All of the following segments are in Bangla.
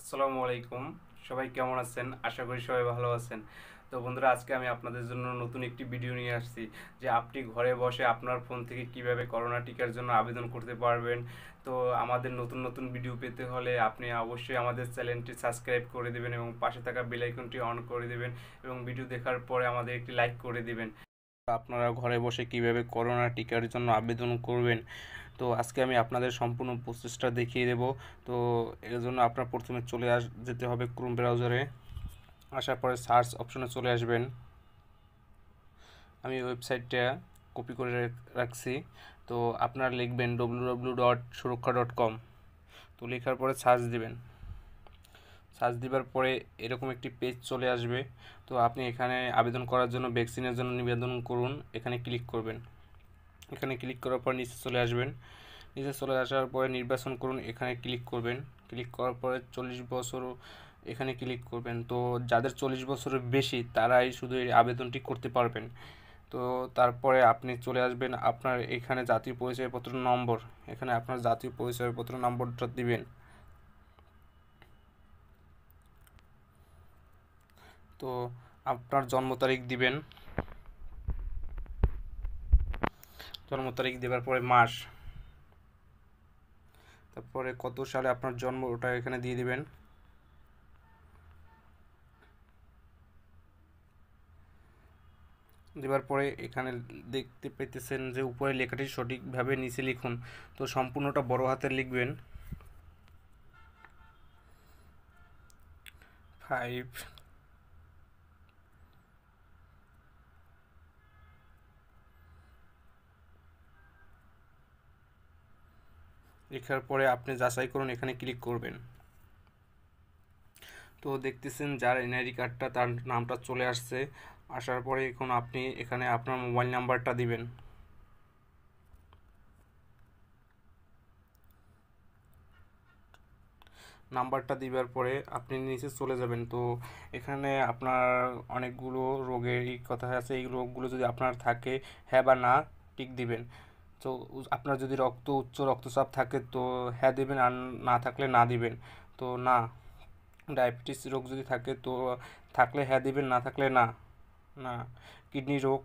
আসসালামু আলাইকুম সবাই কেমন আছেন আশা করি সবাই ভালো আছেন তো বন্ধুরা আজকে আমি আপনাদের জন্য নতুন একটি ভিডিও নিয়ে আসছি যে আপনি ঘরে বসে আপনার ফোন থেকে কিভাবে করোনা টিকার জন্য আবেদন করতে পারবেন তো আমাদের নতুন নতুন ভিডিও পেতে হলে আপনি অবশ্যই আমাদের চ্যানেলটি সাবস্ক্রাইব করে দেবেন এবং পাশে থাকা বেলাইকনটি অন করে দেবেন এবং ভিডিও দেখার পরে আমাদের একটি লাইক করে দেবেন আপনারা ঘরে বসে কিভাবে করোনা টিকার জন্য আবেদন করবেন তো আজকে আমি আপনাদের সম্পূর্ণ প্রসেসটা দেখিয়ে দেব তো এর জন্য আপনার প্রথমে চলে আস যেতে হবে ক্রোম ব্রাউজারে আসার পরে সার্চ অপশনে চলে আসবেন আমি ওয়েবসাইটটা কপি করে রাখছি তো আপনারা লিখবেন W W dot Suraksha dot com তো লেখার পরে সার্চ দেবেন সার্চ দেবার পরে এরকম একটি পেজ চলে আসবে তো আপনি এখানে আবেদন করার জন্য ভ্যাকসিনের জন্য নিবেদন করুন এখানে ক্লিক করবেন এখানে ক্লিক করার পর নিচে চলে আসবেন নিচে চলে আসার পরে নির্বাচন করুন এখানে ক্লিক করবেন ক্লিক করার পরে চল্লিশ বছর এখানে ক্লিক করবেন তো যাদের চল্লিশ বছরের বেশি তারাই শুধু এই আবেদনটি করতে পারবেন তো তারপরে আপনি চলে আসবেন আপনার এখানে জাতীয় পরিচয়পত্র নম্বর এখানে আপনার জাতীয় পরিচয়পত্র নম্বরটা দিবেন তো আপনার জন্ম তারিখ দিবেন জন্ম তারিখ দেওয়ার পরে মাস তারপরে কত সালে আপনার জন্ম ওটা এখানে দিয়ে দিবেন দেওয়ার পরে এখানে দেখতে পেতেছেন যে উপরে লেখাটি সঠিকভাবে নিচে লিখুন তো সম্পূর্ণটা বড় হাতে লিখবেন ফাইভ লেখার পরে আপনি যাচাই করুন এখানে ক্লিক করবেন তো দেখতেছেন যার এনআইডি কার্ডটা তার নামটা চলে আসছে আসার পরে এখন আপনি এখানে আপনার মোবাইল নাম্বারটা দিবেন নাম্বারটা দিবার পরে আপনি নিচে চলে যাবেন তো এখানে আপনার অনেকগুলো রোগের কথা আছে এই রোগগুলো যদি আপনার থাকে হ্যাঁ বা না টিক দিবেন তো আপনার যদি রক্ত উচ্চ রক্তচাপ থাকে তো হ্যাঁ দেবেন আর না থাকলে না দিবেন তো না ডায়াবেটিস রোগ যদি থাকে তো থাকলে হ্যাঁ দিবেন না থাকলে না না কিডনি রোগ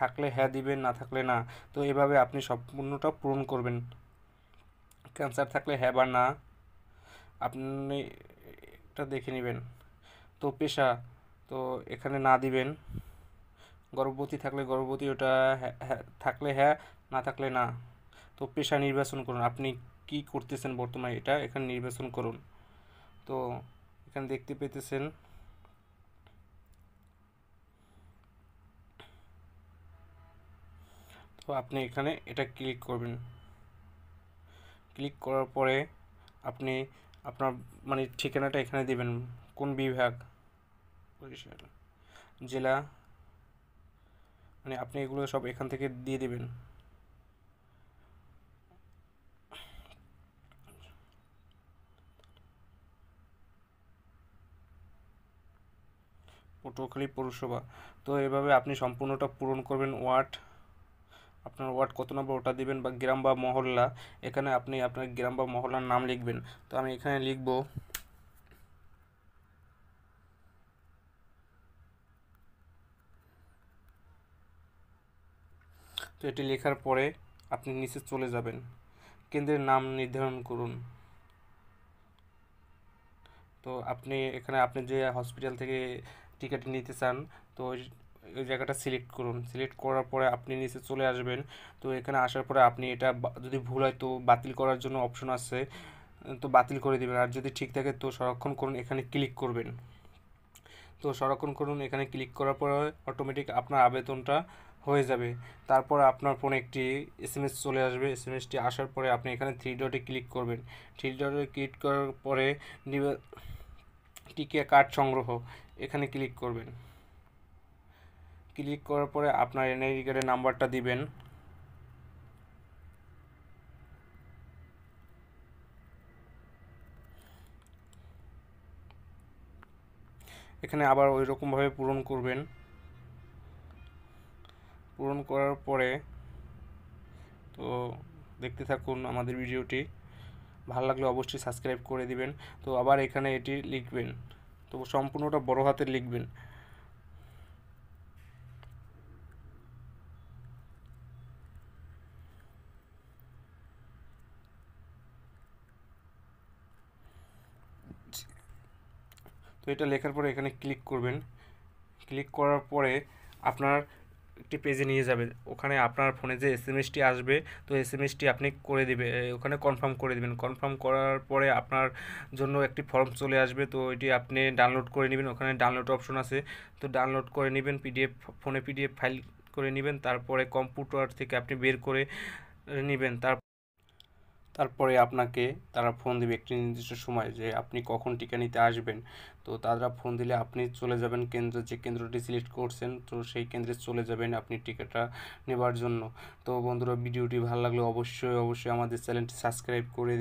থাকলে হ্যাঁ দিবেন না থাকলে না তো এভাবে আপনি সম্পূর্ণটা পূরণ করবেন ক্যান্সার থাকলে হ্যাঁ বা না আপনি এটা দেখে নেবেন তো পেশা তো এখানে না দিবেন গর্ভবতী থাকলে গর্ভবতী ওটা হ্যাঁ, হ্যাঁ, থাকলে হ্যাঁ না থাকলে না তো পেশা নির্বাচন করুন আপনি কি করতেছেন বর্তমানে এটা এখানে নির্বাচন করুন তো এখানে দেখতে পেতেছেন তো আপনি এখানে এটা ক্লিক করবেন ক্লিক করার পরে আপনি আপনার মানে ঠিকানাটা এখানে দেবেন কোন বিভাগ জেলা মানে আপনি এগুলো সব এখান থেকে দিয়ে দেবেন পটুয়াখালী পৌরসভা তো এভাবে আপনি সম্পূর্ণটা পূরণ করবেন ওয়ার্ড আপনার ওয়ার্ড কত নম্বর ওটা দিবেন বা গ্রাম বা মহল্লা এখানে আপনি আপনার গ্রাম বা মহল্লার নাম লিখবেন তো আমি এখানে লিখব তো এটি লেখার পরে আপনি নিচে চলে যাবেন কেন্দ্রের নাম নির্ধারণ করুন তো আপনি এখানে আপনি যে হসপিটাল থেকে টিকিট নিতে চান তো ওই জায়গাটা সিলেক্ট করুন সিলেক্ট করার পরে আপনি নিচে চলে আসবেন তো এখানে আসার পরে আপনি এটা যদি ভুল হয় তো বাতিল করার জন্য অপশন আছে তো বাতিল করে দেবেন আর যদি ঠিক থাকে তো সংরক্ষণ করুন এখানে ক্লিক করবেন তো সংরক্ষণ করুন এখানে ক্লিক করার পরে অটোমেটিক আপনার আবেদনটা হয়ে যাবে তারপর আপনার ফোনে একটি এস চলে আসবে এসটি আসার পরে আপনি এখানে থ্রি ডটে ক্লিক করবেন থ্রি ডটে ক্লিক করার পরে টিকা কার্ড সংগ্রহ এখানে ক্লিক করবেন ক্লিক করার পরে আপনার এনআইডি কার্ডের নাম্বারটা দিবেন এখানে আবার ওই রকমভাবে পূরণ করবেন পূরণ করার পরে তো দেখতে থাকুন আমাদের ভিডিওটি ভালো লাগলে অবশ্যই সাবস্ক্রাইব করে দিবেন তো আবার এখানে এটি লিখবেন তো সম্পূর্ণটা বড় হাতে লিখবেন তো এটা লেখার পরে এখানে ক্লিক করবেন ক্লিক করার পরে আপনার একটি পেজে নিয়ে যাবে ওখানে আপনার ফোনে যে এস এম এসটি আসবে তো এস এম এসটি আপনি করে দেবে ওখানে কনফার্ম করে দেবেন কনফার্ম করার পরে আপনার জন্য একটি ফর্ম চলে আসবে তো এটি আপনি ডাউনলোড করে নেবেন ওখানে ডাউনলোড অপশন আছে তো ডাউনলোড করে নেবেন পিডিএফ ফোনে পিডিএফ ফাইল করে নেবেন তারপরে কম্পিউটার থেকে আপনি বের করে নেবেন তার তারপরে আপনাকে তারা ফোন দেবে একটি নির্দিষ্ট সময় যে আপনি কখন টিকা নিতে আসবেন তো তারা ফোন দিলে আপনি চলে যাবেন কেন্দ্র যে কেন্দ্রটি সিলেক্ট করছেন তো সেই কেন্দ্রে চলে যাবেন আপনি টিকাটা নেবার জন্য তো বন্ধুরা ভিডিওটি ভালো লাগলে অবশ্যই অবশ্যই আমাদের চ্যানেলটি সাবস্ক্রাইব করে